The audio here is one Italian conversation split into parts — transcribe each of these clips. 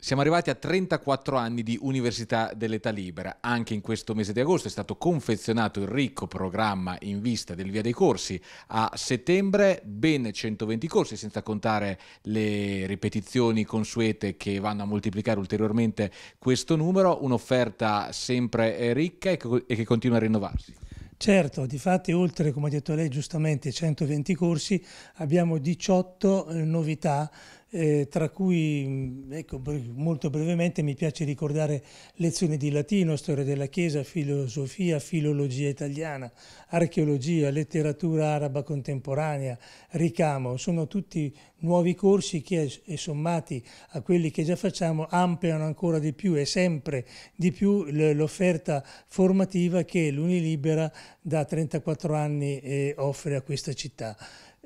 Siamo arrivati a 34 anni di Università dell'età libera. Anche in questo mese di agosto è stato confezionato il ricco programma in vista del via dei corsi. A settembre ben 120 corsi, senza contare le ripetizioni consuete che vanno a moltiplicare ulteriormente questo numero, un'offerta sempre ricca e che continua a rinnovarsi. Certo, di fatti oltre, come ha detto lei giustamente, 120 corsi, abbiamo 18 eh, novità eh, tra cui mm, ecco, molto brevemente mi piace ricordare lezioni di latino, storia della Chiesa, filosofia, filologia italiana, archeologia, letteratura araba contemporanea, ricamo, sono tutti nuovi corsi che sommati a quelli che già facciamo ampliano ancora di più e sempre di più l'offerta formativa che l'Unilibera da 34 anni eh, offre a questa città.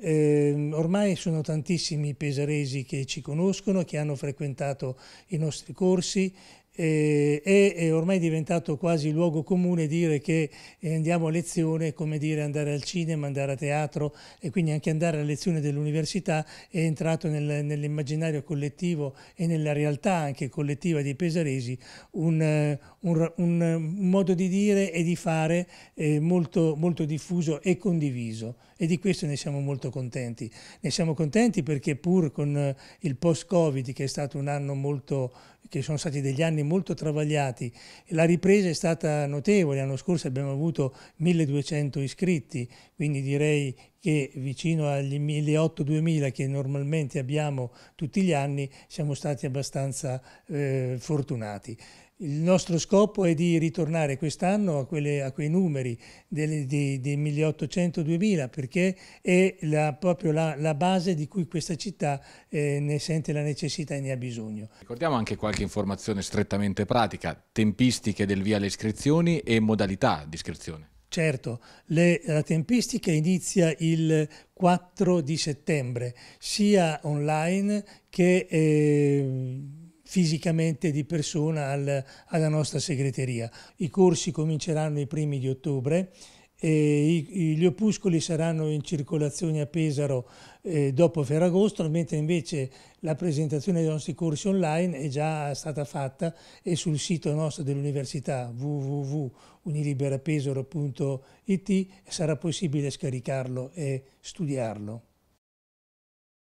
Eh, ormai sono tantissimi i pesaresi che ci conoscono, che hanno frequentato i nostri corsi, eh, è, è ormai diventato quasi luogo comune dire che eh, andiamo a lezione come dire andare al cinema, andare a teatro e quindi anche andare a lezione dell'università è entrato nel, nell'immaginario collettivo e nella realtà anche collettiva dei pesaresi un, eh, un, un modo di dire e di fare eh, molto, molto diffuso e condiviso e di questo ne siamo molto contenti. Ne siamo contenti perché pur con il post-Covid che è stato un anno molto che sono stati degli anni molto travagliati. La ripresa è stata notevole, l'anno scorso abbiamo avuto 1200 iscritti, quindi direi che vicino agli 1.800-2.000 che normalmente abbiamo tutti gli anni siamo stati abbastanza eh, fortunati. Il nostro scopo è di ritornare quest'anno a, a, quei numeri dei, 1800-2000 perché è la, proprio la, la, base di cui questa città eh, ne sente la necessità e ne ha bisogno. Ricordiamo anche qualche informazione strettamente pratica, tempistiche del via alle iscrizioni e modalità di iscrizione. Certo, le, la tempistica inizia il 4 di settembre, sia online che eh, fisicamente di persona al, alla nostra segreteria. I corsi cominceranno i primi di ottobre gli opuscoli saranno in circolazione a Pesaro eh, dopo Ferragosto, mentre invece la presentazione dei nostri corsi online è già stata fatta e sul sito nostro dell'università www.uniliberapesaro.it sarà possibile scaricarlo e studiarlo.